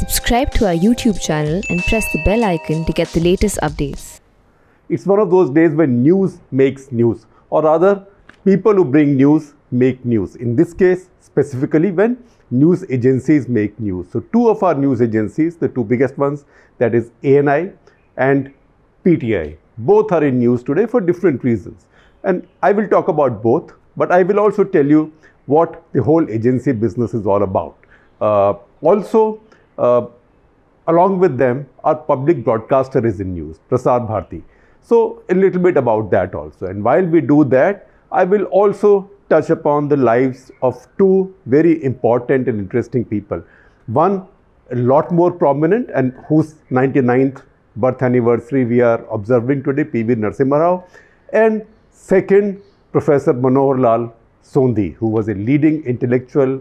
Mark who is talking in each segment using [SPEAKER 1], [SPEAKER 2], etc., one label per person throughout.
[SPEAKER 1] Subscribe to our YouTube channel and press the bell icon to get the latest updates. It's one of those days when news makes news or rather people who bring news make news. In this case specifically when news agencies make news. So two of our news agencies, the two biggest ones that is ANI and PTI. Both are in news today for different reasons and I will talk about both but I will also tell you what the whole agency business is all about. Uh, also uh, along with them, our public broadcaster is in news, Prasad Bharti. So, a little bit about that also. And while we do that, I will also touch upon the lives of two very important and interesting people. One, a lot more prominent and whose 99th birth anniversary we are observing today, P.V. Narasimha Rao. And second, Professor Manohar Lal Sondhi, who was a leading intellectual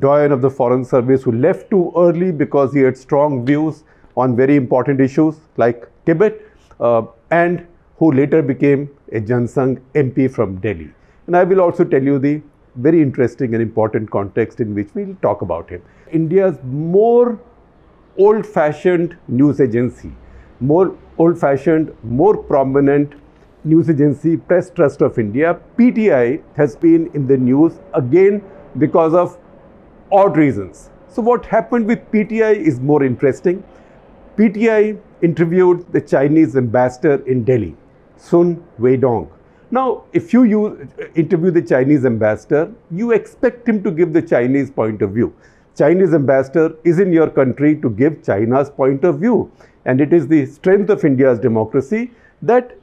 [SPEAKER 1] doyen of the Foreign Service who left too early because he had strong views on very important issues like Tibet uh, and who later became a Jansang MP from Delhi. And I will also tell you the very interesting and important context in which we will talk about him. India's more old-fashioned news agency, more old-fashioned, more prominent news agency, Press Trust of India, PTI has been in the news again because of odd reasons. So what happened with PTI is more interesting. PTI interviewed the Chinese ambassador in Delhi, Sun Weidong. Now, if you use, interview the Chinese ambassador, you expect him to give the Chinese point of view. Chinese ambassador is in your country to give China's point of view. And it is the strength of India's democracy that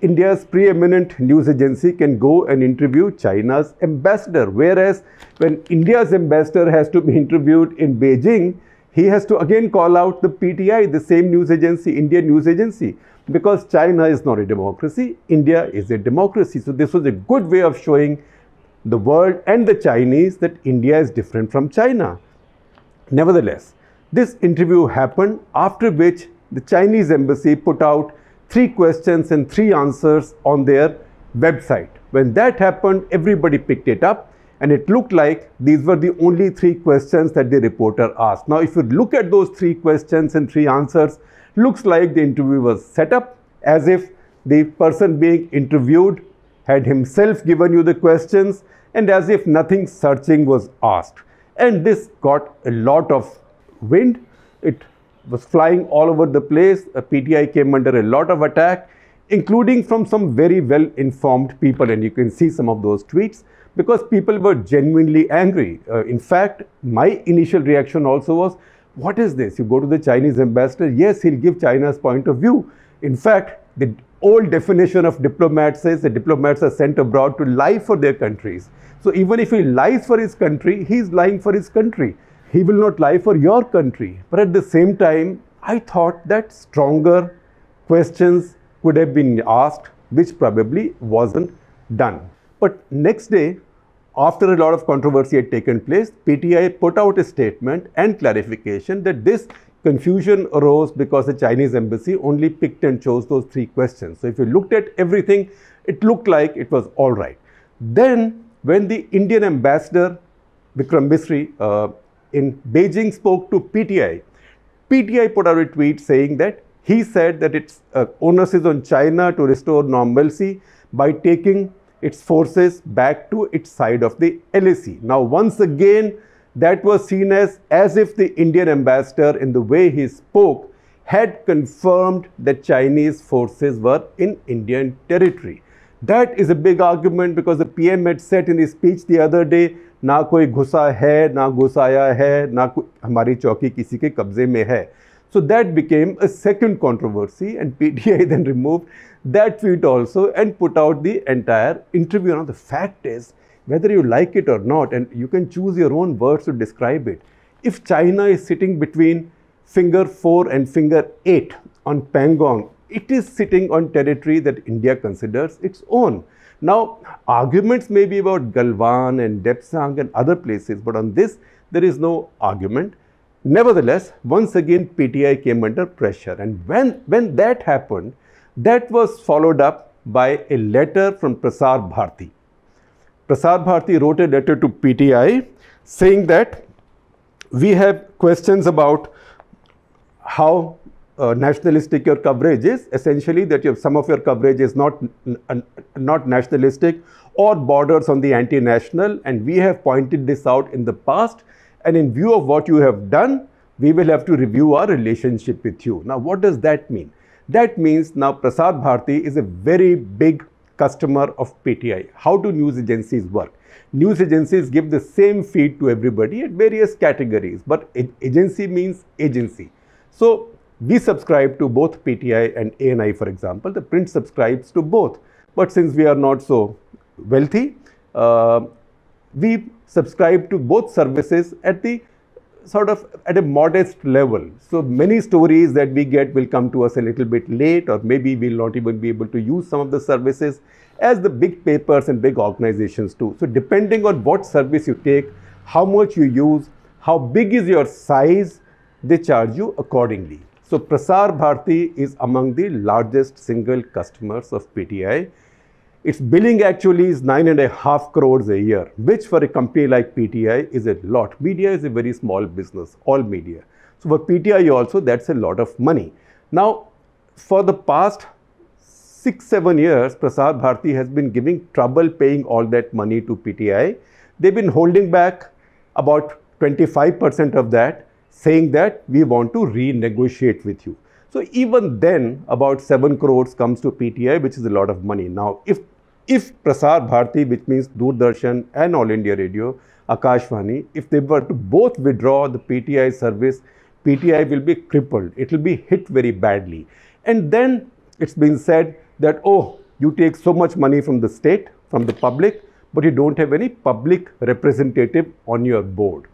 [SPEAKER 1] India's preeminent news agency can go and interview China's ambassador. Whereas when India's ambassador has to be interviewed in Beijing, he has to again call out the PTI, the same news agency, Indian news agency, because China is not a democracy, India is a democracy. So this was a good way of showing the world and the Chinese that India is different from China. Nevertheless, this interview happened after which the Chinese embassy put out three questions and three answers on their website. When that happened, everybody picked it up and it looked like these were the only three questions that the reporter asked. Now, if you look at those three questions and three answers, looks like the interview was set up as if the person being interviewed had himself given you the questions and as if nothing searching was asked. And this got a lot of wind. It was flying all over the place. Uh, PTI came under a lot of attack, including from some very well-informed people. And you can see some of those tweets because people were genuinely angry. Uh, in fact, my initial reaction also was, what is this? You go to the Chinese ambassador, yes, he'll give China's point of view. In fact, the old definition of diplomat says that diplomats are sent abroad to lie for their countries. So even if he lies for his country, he's lying for his country he will not lie for your country. But at the same time, I thought that stronger questions could have been asked, which probably wasn't done. But next day, after a lot of controversy had taken place, PTI put out a statement and clarification that this confusion arose because the Chinese embassy only picked and chose those three questions. So if you looked at everything, it looked like it was all right. Then when the Indian ambassador, Vikram Misri, uh, in Beijing spoke to PTI. PTI put out a tweet saying that he said that its uh, onus is on China to restore normalcy by taking its forces back to its side of the LAC. Now, once again, that was seen as as if the Indian ambassador, in the way he spoke, had confirmed that Chinese forces were in Indian territory. That is a big argument because the PM had said in his speech the other day ना कोई घुसा है ना घुसाया है ना हमारी चौकी किसी के कब्जे में है so that became a second controversy and P T I then remove that tweet also and put out the entire interview on the fact is whether you like it or not and you can choose your own words to describe it if China is sitting between finger four and finger eight on Pangong it is sitting on territory that India considers its own Now, arguments may be about Galvan and Debsang and other places, but on this, there is no argument. Nevertheless, once again, PTI came under pressure. And when, when that happened, that was followed up by a letter from Prasar Bharti. Prasar Bharti wrote a letter to PTI saying that we have questions about how uh, nationalistic your coverage is, essentially that have, some of your coverage is not, not nationalistic or borders on the anti-national and we have pointed this out in the past and in view of what you have done, we will have to review our relationship with you. Now, what does that mean? That means now Prasad Bharati is a very big customer of PTI. How do news agencies work? News agencies give the same feed to everybody at various categories, but agency means agency. So, we subscribe to both PTI and ANI, for example. The print subscribes to both. But since we are not so wealthy, uh, we subscribe to both services at the sort of at a modest level. So many stories that we get will come to us a little bit late or maybe we'll not even be able to use some of the services as the big papers and big organizations do. So depending on what service you take, how much you use, how big is your size, they charge you accordingly. So Prasar Bharati is among the largest single customers of PTI. Its billing actually is nine and a half crores a year, which for a company like PTI is a lot. Media is a very small business, all media. So for PTI also, that's a lot of money. Now, for the past six, seven years, Prasar Bharati has been giving trouble paying all that money to PTI. They've been holding back about 25% of that saying that we want to renegotiate with you. So even then about 7 crores comes to PTI which is a lot of money. Now if if Prasar Bharati which means Doordarshan and All India Radio, Akashvani, if they were to both withdraw the PTI service, PTI will be crippled. It will be hit very badly. And then it's been said that, oh, you take so much money from the state, from the public, but you don't have any public representative on your board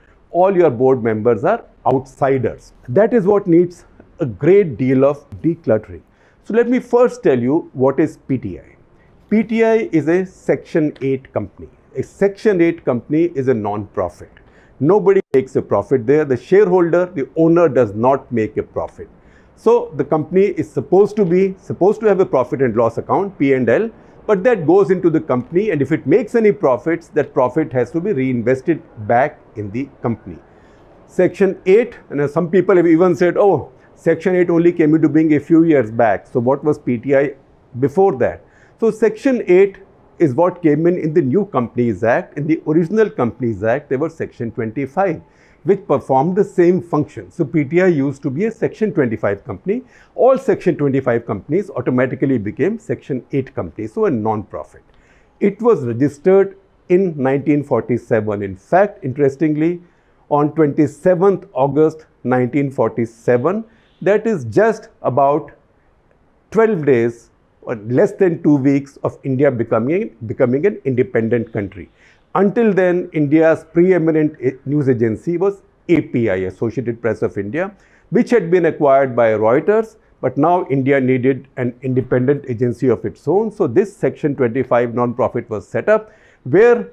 [SPEAKER 1] all your board members are outsiders. That is what needs a great deal of decluttering. So let me first tell you what is PTI. PTI is a Section 8 company. A Section 8 company is a non-profit. Nobody makes a profit there. The shareholder, the owner does not make a profit. So the company is supposed to be, supposed to have a profit and loss account, P&L, but that goes into the company and if it makes any profits, that profit has to be reinvested back in the company. Section 8, and some people have even said, oh, Section 8 only came into being a few years back. So what was PTI before that? So Section 8 is what came in in the new Companies Act. In the original Companies Act, there was Section 25 which performed the same function. So PTI used to be a Section 25 company. All Section 25 companies automatically became Section 8 companies, so a non-profit. It was registered in 1947. In fact, interestingly, on 27th August 1947, that is just about 12 days or less than two weeks of India becoming, becoming an independent country. Until then, India's preeminent news agency was API, Associated Press of India, which had been acquired by Reuters, but now India needed an independent agency of its own. So this Section 25 nonprofit was set up where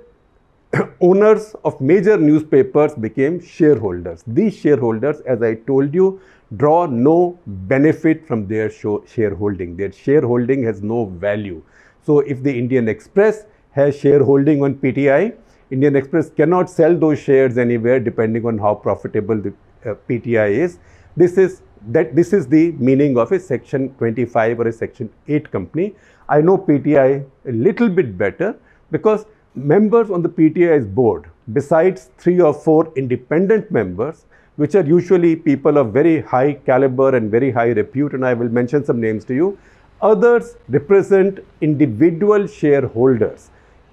[SPEAKER 1] owners of major newspapers became shareholders. These shareholders, as I told you, draw no benefit from their shareholding. Their shareholding has no value. So if the Indian Express has shareholding on PTI, Indian Express cannot sell those shares anywhere depending on how profitable the uh, PTI is. This is that this is the meaning of a section 25 or a section 8 company. I know PTI a little bit better because members on the PTI's board, besides three or four independent members, which are usually people of very high caliber and very high repute, and I will mention some names to you, others represent individual shareholders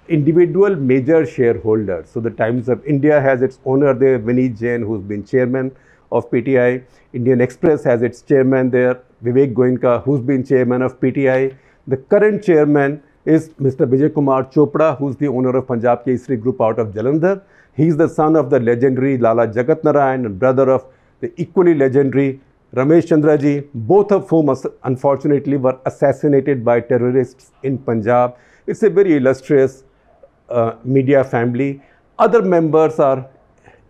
[SPEAKER 1] individual major shareholders. So the Times of India has its owner there, Vineet Jain, who's been chairman of PTI. Indian Express has its chairman there, Vivek Goenka, who's been chairman of PTI. The current chairman is Mr. Vijay Kumar Chopra, who's the owner of Punjab Kesri Group out of Jalandhar. He's the son of the legendary Lala Jagat Narayan and brother of the equally legendary Ramesh Chandraji, both of whom unfortunately were assassinated by terrorists in Punjab. It's a very illustrious uh, media family. Other members are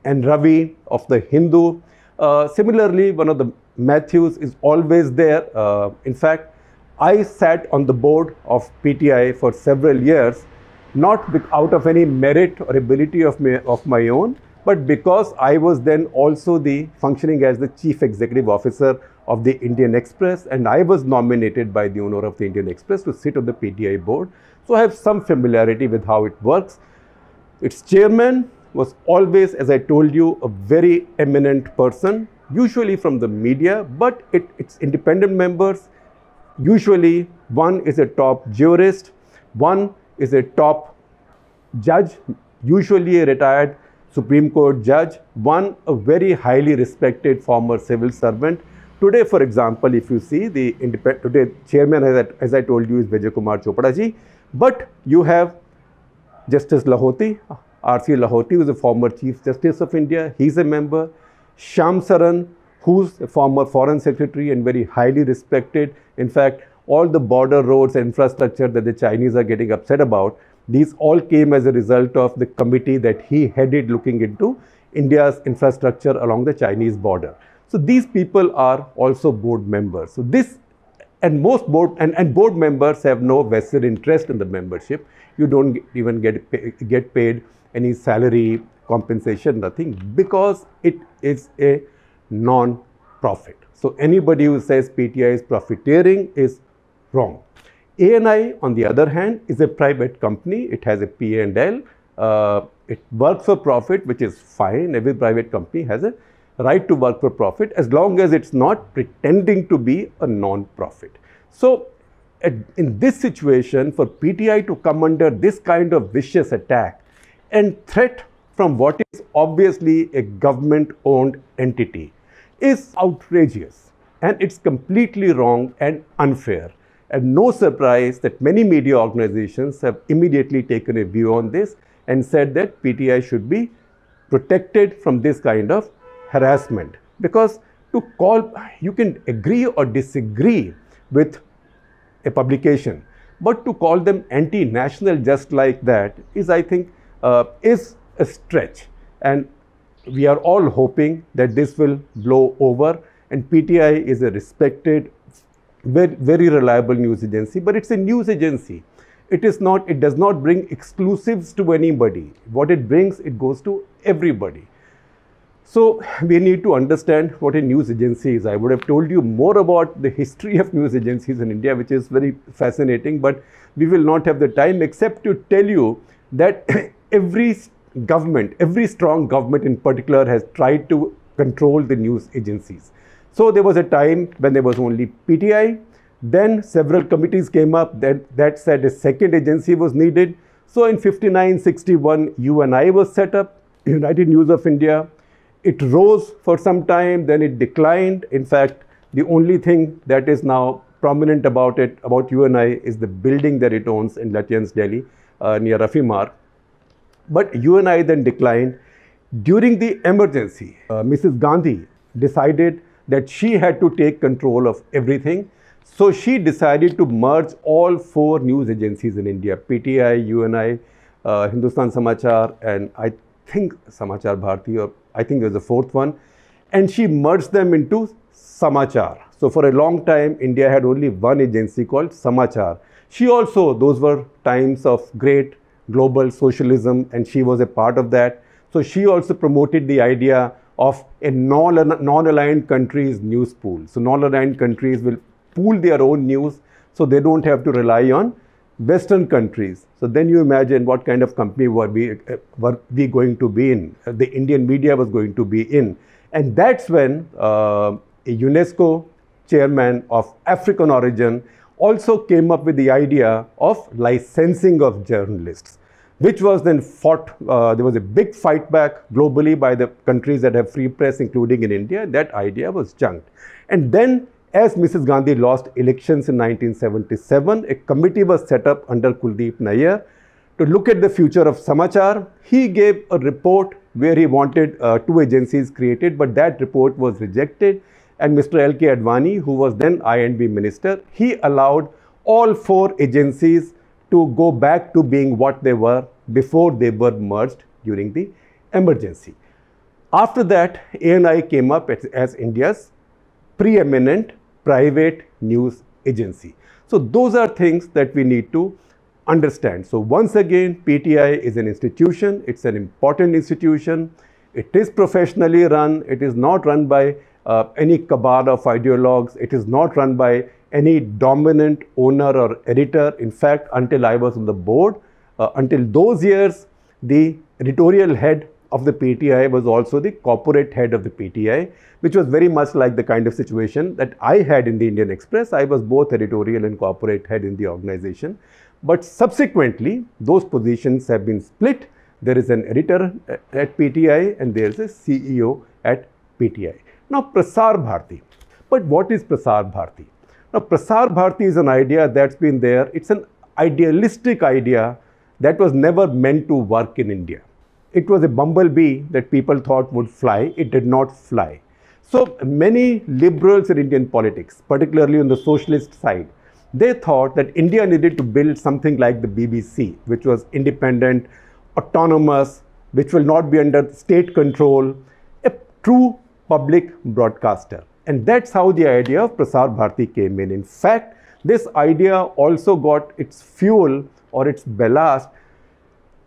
[SPEAKER 1] and Ravi of the Hindu. Uh, similarly, one of the Matthews is always there. Uh, in fact, I sat on the board of PTI for several years, not out of any merit or ability of my, of my own, but because I was then also the functioning as the chief executive officer of the Indian Express, and I was nominated by the owner of the Indian Express to sit on the PTI board. So I have some familiarity with how it works. Its chairman was always, as I told you, a very eminent person, usually from the media, but it, its independent members, usually one is a top jurist, one is a top judge, usually a retired Supreme Court judge, one a very highly respected former civil servant. Today, for example, if you see the today chairman, as I, as I told you, is Vijay Kumar Chopra ji. But you have Justice Lahoti, R.C. Lahoti, who is a former Chief Justice of India. He's a member. Sham Saran, who's a former Foreign Secretary and very highly respected. In fact, all the border roads infrastructure that the Chinese are getting upset about, these all came as a result of the committee that he headed looking into India's infrastructure along the Chinese border. So these people are also board members. So this and most board and, and board members have no vested interest in the membership. You don't even get pay, get paid any salary compensation, nothing, because it is a non-profit. So anybody who says PTI is profiteering is wrong. ANI, on the other hand, is a private company. It has a P&L. Uh, it works for profit, which is fine. Every private company has a right to work for profit as long as it's not pretending to be a non-profit. So at, in this situation, for PTI to come under this kind of vicious attack and threat from what is obviously a government-owned entity is outrageous and it's completely wrong and unfair. And no surprise that many media organizations have immediately taken a view on this and said that PTI should be protected from this kind of harassment because to call you can agree or disagree with a publication but to call them anti-national just like that is i think uh, is a stretch and we are all hoping that this will blow over and PTI is a respected, very, very reliable news agency, but it's a news agency. It is not, it does not bring exclusives to anybody. What it brings, it goes to everybody. So we need to understand what a news agency is. I would have told you more about the history of news agencies in India, which is very fascinating, but we will not have the time except to tell you that every government, every strong government in particular has tried to control the news agencies. So there was a time when there was only PTI, then several committees came up that, that said a second agency was needed. So in 59-61, UNI was set up, United News of India, it rose for some time, then it declined. In fact, the only thing that is now prominent about it, about UNI, is the building that it owns in Latian's Delhi, uh, near Rafi Mark. But UNI then declined. During the emergency, uh, Mrs. Gandhi decided that she had to take control of everything. So she decided to merge all four news agencies in India PTI, UNI, uh, Hindustan Samachar, and I think Samachar Bharti or I think there's a fourth one, and she merged them into Samachar. So for a long time, India had only one agency called Samachar. She also, those were times of great global socialism, and she was a part of that. So she also promoted the idea of a non-aligned countries news pool. So non-aligned countries will pool their own news so they don't have to rely on Western countries. So then you imagine what kind of company were we, uh, were we going to be in, uh, the Indian media was going to be in. And that's when uh, UNESCO chairman of African origin also came up with the idea of licensing of journalists, which was then fought. Uh, there was a big fight back globally by the countries that have free press, including in India. That idea was junked. And then as Mrs. Gandhi lost elections in 1977, a committee was set up under Kuldeep Nair to look at the future of Samachar. He gave a report where he wanted uh, two agencies created, but that report was rejected. And Mr. L.K. Advani, who was then INB minister, he allowed all four agencies to go back to being what they were before they were merged during the emergency. After that, ANI came up as, as India's preeminent private news agency. So those are things that we need to understand. So once again, PTI is an institution. It's an important institution. It is professionally run. It is not run by uh, any cabal of ideologues. It is not run by any dominant owner or editor. In fact, until I was on the board, uh, until those years, the editorial head of the PTI was also the corporate head of the PTI, which was very much like the kind of situation that I had in the Indian Express. I was both editorial and corporate head in the organization. But subsequently, those positions have been split. There is an editor at PTI and there is a CEO at PTI. Now, Prasar Bharti. But what is Prasar Bharti? Now, Prasar Bharti is an idea that's been there. It's an idealistic idea that was never meant to work in India it was a bumblebee that people thought would fly. It did not fly. So many liberals in Indian politics, particularly on the socialist side, they thought that India needed to build something like the BBC, which was independent, autonomous, which will not be under state control, a true public broadcaster. And that's how the idea of Prasar Bharati came in. In fact, this idea also got its fuel or its ballast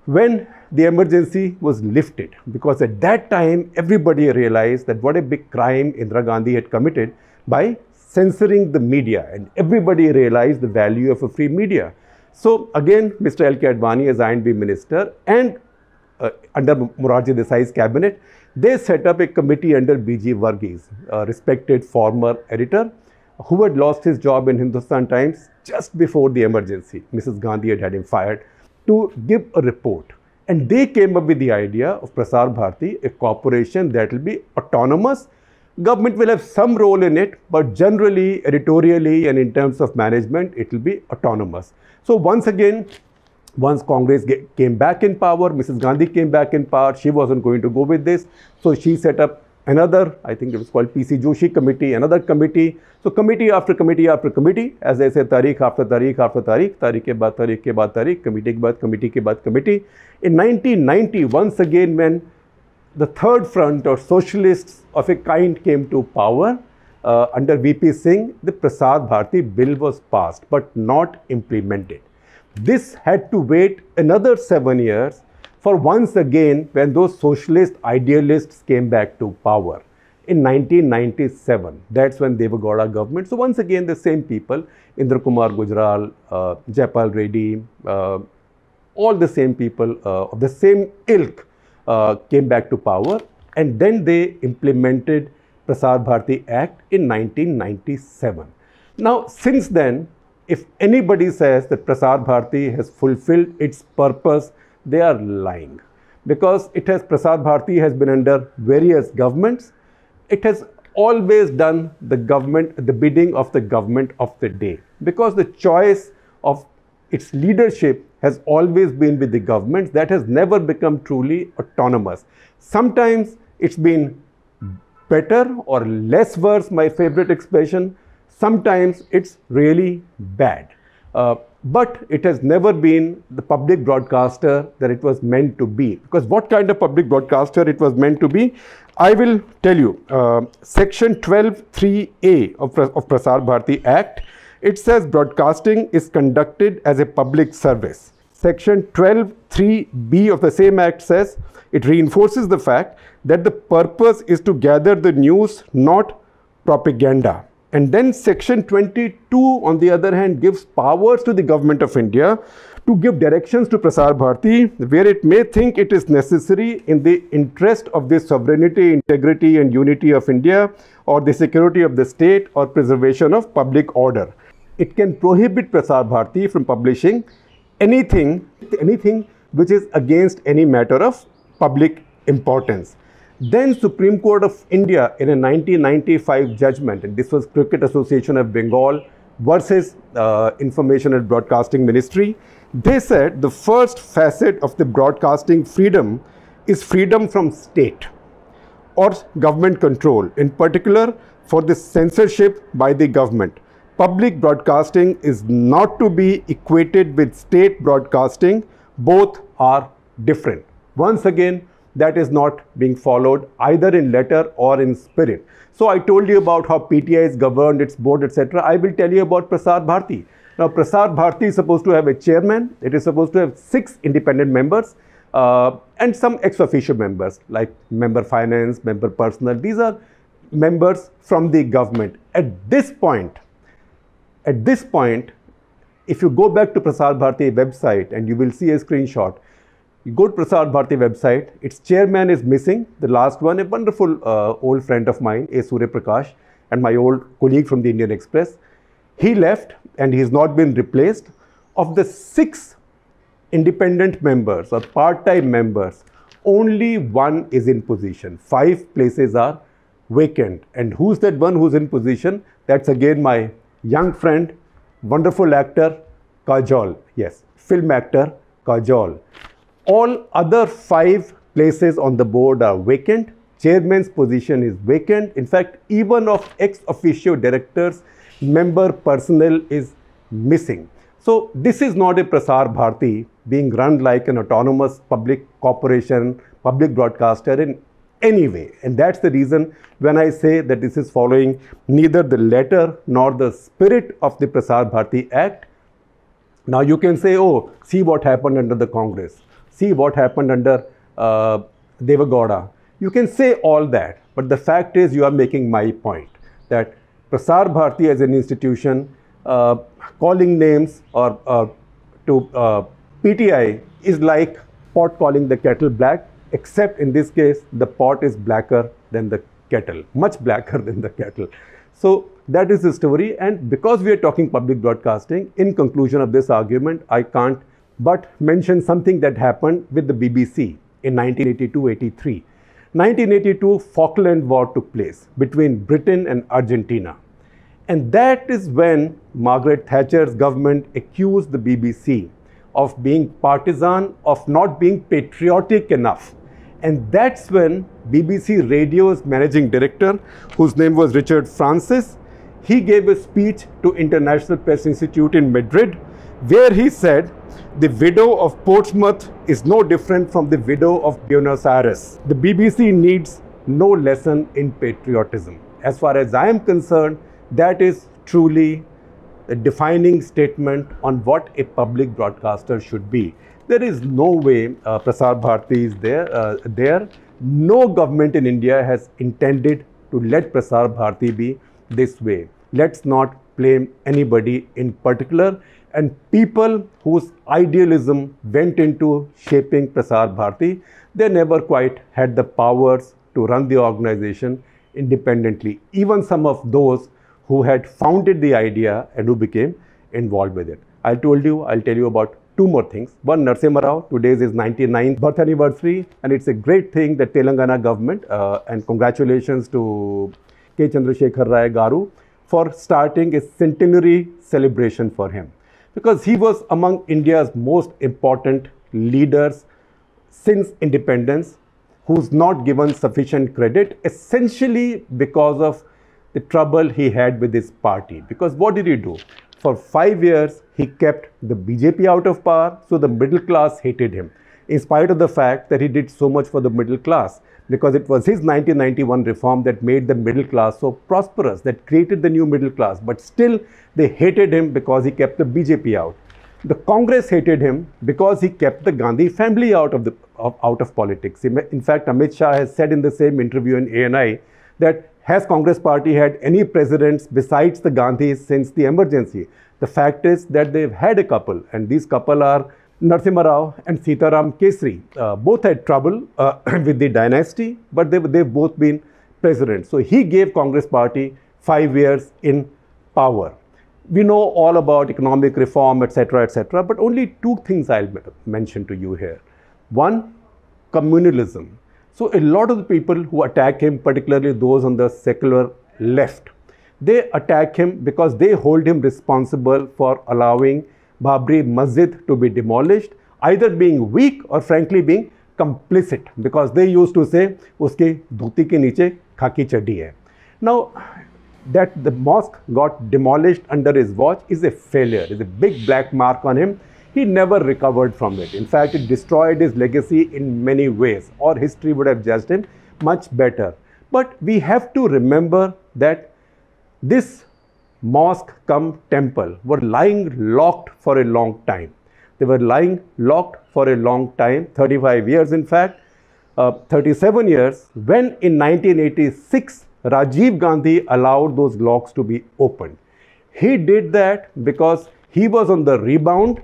[SPEAKER 1] when the emergency was lifted because at that time everybody realized that what a big crime Indira Gandhi had committed by censoring the media and everybody realized the value of a free media. So again, Mr. L.K. Advani as INB minister and uh, under Morarji Desai's cabinet, they set up a committee under B.G. Varghese, a respected former editor who had lost his job in Hindustan Times just before the emergency. Mrs. Gandhi had had him fired to give a report and they came up with the idea of Prasar Bharati, a corporation that will be autonomous. Government will have some role in it, but generally, editorially, and in terms of management, it will be autonomous. So, once again, once Congress came back in power, Mrs. Gandhi came back in power, she wasn't going to go with this. So, she set up another, I think it was called PC Joshi committee, another committee. So committee after committee after committee, as I say, tariq after tariq after tariq, tariq ke baad, tariq ke baad, tariq, committee ke baad, committee ke baad, committee. In 1990, once again when the third front or socialists of a kind came to power, uh, under VP Singh, the Prasad Bharti bill was passed but not implemented. This had to wait another seven years for once again when those socialist idealists came back to power. In 1997, that's when Devagoda government, so once again the same people, Indra Kumar Gujral, uh, Jaipal Reddy, uh, all the same people uh, of the same ilk uh, came back to power and then they implemented Prasad Bharati Act in 1997. Now, since then, if anybody says that Prasad Bharati has fulfilled its purpose they are lying because it has Prasad Bharati has been under various governments. It has always done the government, the bidding of the government of the day because the choice of its leadership has always been with the government that has never become truly autonomous. Sometimes it's been better or less worse, my favorite expression. Sometimes it's really bad. Uh, but it has never been the public broadcaster that it was meant to be. Because what kind of public broadcaster it was meant to be, I will tell you. Uh, Section 12.3a of, of Prasar Bharati Act, it says broadcasting is conducted as a public service. Section 12.3b of the same act says it reinforces the fact that the purpose is to gather the news, not propaganda. And then section 22 on the other hand gives powers to the government of India to give directions to Prasar Bharati where it may think it is necessary in the interest of the sovereignty, integrity and unity of India or the security of the state or preservation of public order. It can prohibit Prasar Bharati from publishing anything, anything which is against any matter of public importance. Then Supreme Court of India in a 1995 judgment, and this was Cricket Association of Bengal versus uh, Information and Broadcasting Ministry, they said the first facet of the broadcasting freedom is freedom from state or government control, in particular for the censorship by the government. Public broadcasting is not to be equated with state broadcasting, both are different. Once again, that is not being followed either in letter or in spirit. So I told you about how PTI is governed, its board, etc. I will tell you about Prasad Bharti. Now Prasad Bharti is supposed to have a chairman, it is supposed to have six independent members uh, and some ex officio members like member finance, member personal. These are members from the government. At this point, at this point, if you go back to Prasad Bharti website and you will see a screenshot, you go to Prasad Bharti website. Its chairman is missing. The last one, a wonderful uh, old friend of mine, A. Surya Prakash, and my old colleague from the Indian Express. He left and he has not been replaced. Of the six independent members or part-time members, only one is in position. Five places are vacant. And who's that one who's in position? That's again my young friend, wonderful actor, Kajol. Yes, film actor, Kajol. All other five places on the board are vacant. Chairman's position is vacant. In fact, even of ex officio directors, member personnel is missing. So this is not a Prasar Bharti being run like an autonomous public corporation, public broadcaster in any way. And that's the reason when I say that this is following neither the letter nor the spirit of the Prasar Bharti Act. Now you can say, oh, see what happened under the Congress see what happened under uh, You can say all that, but the fact is you are making my point that Prasar Bharati as an institution uh, calling names or uh, to uh, PTI is like pot calling the kettle black, except in this case the pot is blacker than the kettle, much blacker than the kettle. So that is the story and because we are talking public broadcasting, in conclusion of this argument, I can't but mention something that happened with the BBC in 1982-83. 1982 Falkland War took place between Britain and Argentina. And that is when Margaret Thatcher's government accused the BBC of being partisan, of not being patriotic enough. And that's when BBC Radio's managing director, whose name was Richard Francis, he gave a speech to International Press Institute in Madrid where he said, the widow of Portsmouth is no different from the widow of Buenos Aires. The BBC needs no lesson in patriotism. As far as I am concerned, that is truly a defining statement on what a public broadcaster should be. There is no way uh, Prasar Bharati is there. Uh, there. No government in India has intended to let Prasar Bharati be this way. Let's not blame anybody in particular and people whose idealism went into shaping Prasar Bharati, they never quite had the powers to run the organization independently, even some of those who had founded the idea and who became involved with it. I told you, I'll tell you about two more things. One, Narsimha Rao, today is his 99th birth anniversary and it's a great thing that Telangana government uh, and congratulations to K. Chandrasekhar Rai Garu for starting a centenary celebration for him because he was among India's most important leaders since independence who's not given sufficient credit essentially because of the trouble he had with his party. Because what did he do? For five years, he kept the BJP out of power, so the middle class hated him in spite of the fact that he did so much for the middle class because it was his 1991 reform that made the middle class so prosperous, that created the new middle class. But still, they hated him because he kept the BJP out. The Congress hated him because he kept the Gandhi family out of, the, of, out of politics. In fact, Amit Shah has said in the same interview in ANI that has Congress party had any presidents besides the Gandhis since the emergency? The fact is that they've had a couple and these couple are Narasimha Rao and Sitaram Kesri uh, both had trouble uh, with the dynasty, but they, they've both been presidents. So he gave Congress party five years in power. We know all about economic reform, etc., etc., but only two things I'll mention to you here. One, communalism. So a lot of the people who attack him, particularly those on the secular left, they attack him because they hold him responsible for allowing Babri Masjid to be demolished, either being weak or frankly being complicit because they used to say uske dhoti ke niche khaki chaddi hai. Now that the mosque got demolished under his watch is a failure, is a big black mark on him. He never recovered from it. In fact, it destroyed his legacy in many ways, or history would have judged him much better. But we have to remember that this mosque come temple were lying locked for a long time. They were lying locked for a long time, 35 years in fact, uh, 37 years, when in 1986 Rajiv Gandhi allowed those locks to be opened. He did that because he was on the rebound.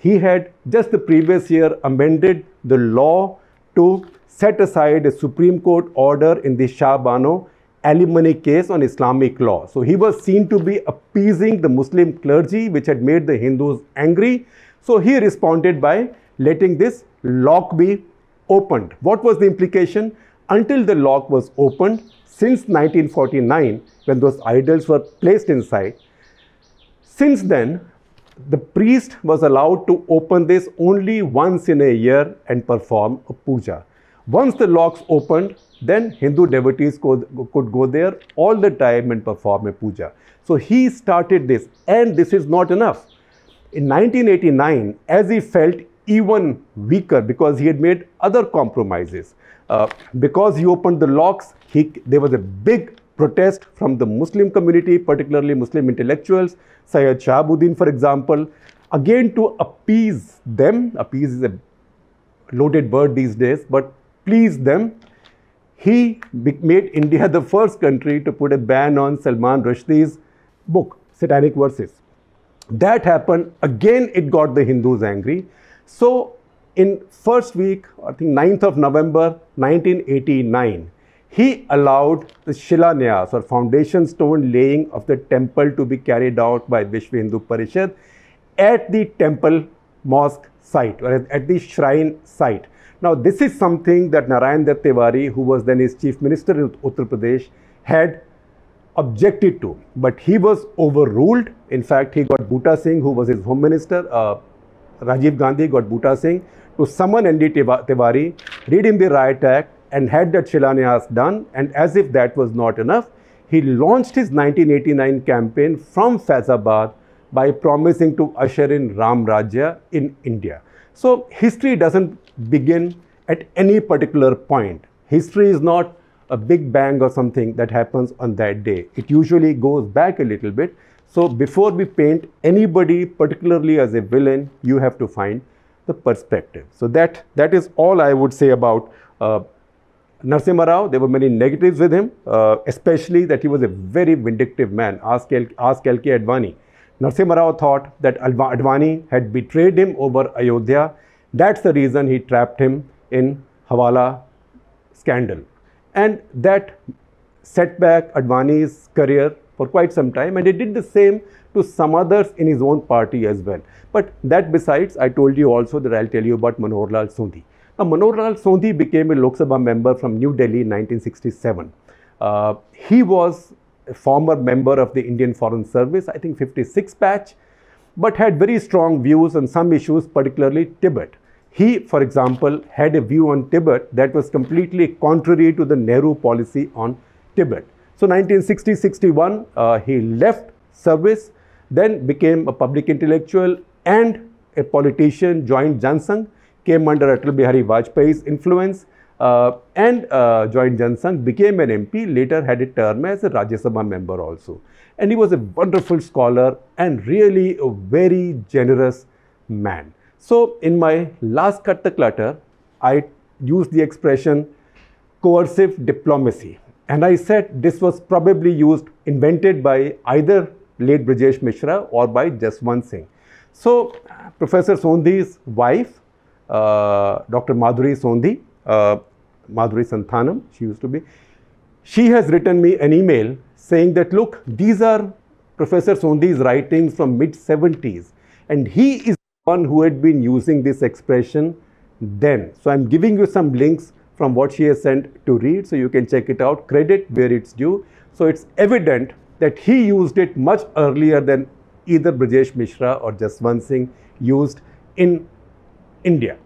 [SPEAKER 1] He had just the previous year amended the law to set aside a Supreme Court order in the Shah Bano alimony case on Islamic law. So he was seen to be appeasing the Muslim clergy which had made the Hindus angry. So he responded by letting this lock be opened. What was the implication? Until the lock was opened since 1949 when those idols were placed inside. Since then, the priest was allowed to open this only once in a year and perform a puja. Once the locks opened, then Hindu devotees could, could go there all the time and perform a puja. So he started this, and this is not enough. In 1989, as he felt even weaker because he had made other compromises, uh, because he opened the locks, he, there was a big protest from the Muslim community, particularly Muslim intellectuals, Sayyid Shahabuddin, for example. Again, to appease them, appease is a loaded word these days, but please them, he made India the first country to put a ban on Salman Rushdie's book, Satanic Verses. That happened, again it got the Hindus angry. So in first week, I think 9th of November 1989, he allowed the Shilanyas or foundation stone laying of the temple to be carried out by Vishwa Hindu Parishad at the temple mosque site or at the shrine site. Now, this is something that Narayan Dutt who was then his chief minister in Uttar Pradesh, had objected to, but he was overruled. In fact, he got Bhuta Singh, who was his home minister, uh, Rajiv Gandhi got Bhuta Singh to summon N.D. Tiwari, read him the riot act and had that Shilanyas done and as if that was not enough, he launched his 1989 campaign from Faizabad by promising to usher in Ram Rajya in India. So history doesn't begin at any particular point. History is not a big bang or something that happens on that day. It usually goes back a little bit. So before we paint anybody particularly as a villain, you have to find the perspective. So that, that is all I would say about uh, Narsimha Rao. There were many negatives with him, uh, especially that he was a very vindictive man. Ask, L ask LK Advani Narsimha Rao thought that Advani had betrayed him over Ayodhya. That's the reason he trapped him in Hawala scandal. And that set back Advani's career for quite some time and he did the same to some others in his own party as well. But that besides, I told you also that I'll tell you about Manohar Lal Sondhi. Now, Manohar Lal Sondhi became a Lok Sabha member from New Delhi in 1967. Uh, he was former member of the Indian Foreign Service, I think 56 batch, but had very strong views on some issues, particularly Tibet. He, for example, had a view on Tibet that was completely contrary to the Nehru policy on Tibet. So 1960-61, uh, he left service, then became a public intellectual and a politician, joined Jansang, came under Atal Bihari Vajpayee's influence, uh, and uh, Joint Jansang, became an MP, later had a term as a Rajya Sabha member also. And he was a wonderful scholar and really a very generous man. So, in my last cut the clutter, I used the expression coercive diplomacy. And I said this was probably used, invented by either late Brishesh Mishra or by Jaswant Singh. So, Professor Sondhi's wife, uh, Dr. Madhuri Sondhi, uh, Madhuri Santhanam, she used to be, she has written me an email saying that, look, these are Professor Sondhi's writings from mid-70s and he is one who had been using this expression then. So I'm giving you some links from what she has sent to read so you can check it out, credit where it's due. So it's evident that he used it much earlier than either Brajesh Mishra or Jaswant Singh used in India.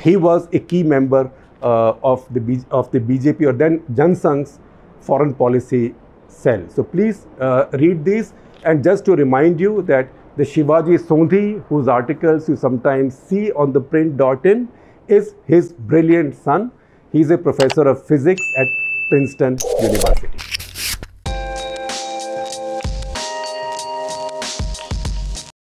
[SPEAKER 1] He was a key member uh, of, the of the BJP or then Jansangh's foreign policy cell. So please uh, read these and just to remind you that the Shivaji Sondhi, whose articles you sometimes see on the print.in, is his brilliant son. He's a professor of physics at Princeton University.